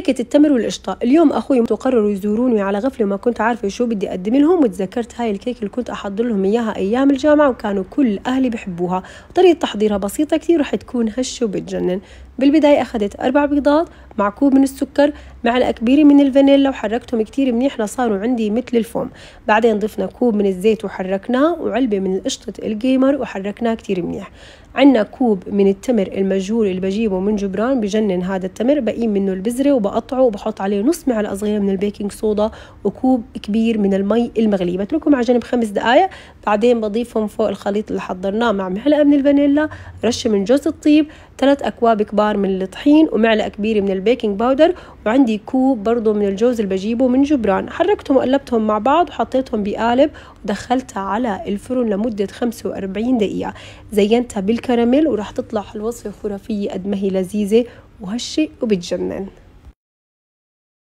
كيكة التمر والقشطة اليوم أخوي قرروا يزوروني على غفلة ما كنت عارفة شو بدي أقدم لهم وتذكرت هاي الكيكة اللي كنت أحضر لهم إياها أيام الجامعة وكانوا كل أهلي بحبوها طريقة تحضيرها بسيطة كتير رح تكون هشة وبتجنن بالبداية أخذت أربع بيضات مع كوب من السكر معلقة كبيرة من الفانيلا وحركتهم كتير منيح لصاروا عندي مثل الفوم بعدين ضفنا كوب من الزيت وحركناه وعلبة من قشطة الجيمر وحركناه كتير منيح عنا كوب من التمر المجهول اللي بجيبه من جبران بجنن هذا التمر بقيم منه البذرة وبقطعه وبحط عليه نص معلقة صغيرة من البيكنج صودا وكوب كبير من المي المغلي بتركهم على جنب خمس دقايق بعدين بضيفهم فوق الخليط اللي حضرناه مع معلقة من الفانيلا رشة من جوز الطيب ثلاث أكواب كبار كبار من الطحين ومعلقة كبيرة من البيكنج باودر وعندي كوب برضو من الجوز اللي بجيبه من جبران حركتهم وقلبتهم مع بعض وحطيتهم بقالب ودخلتها على الفرن لمدة 45 دقيقة زينتها بالكراميل وراح تطلع الوصفة خرافية قد ما هي لذيذة وهشة وبتجنن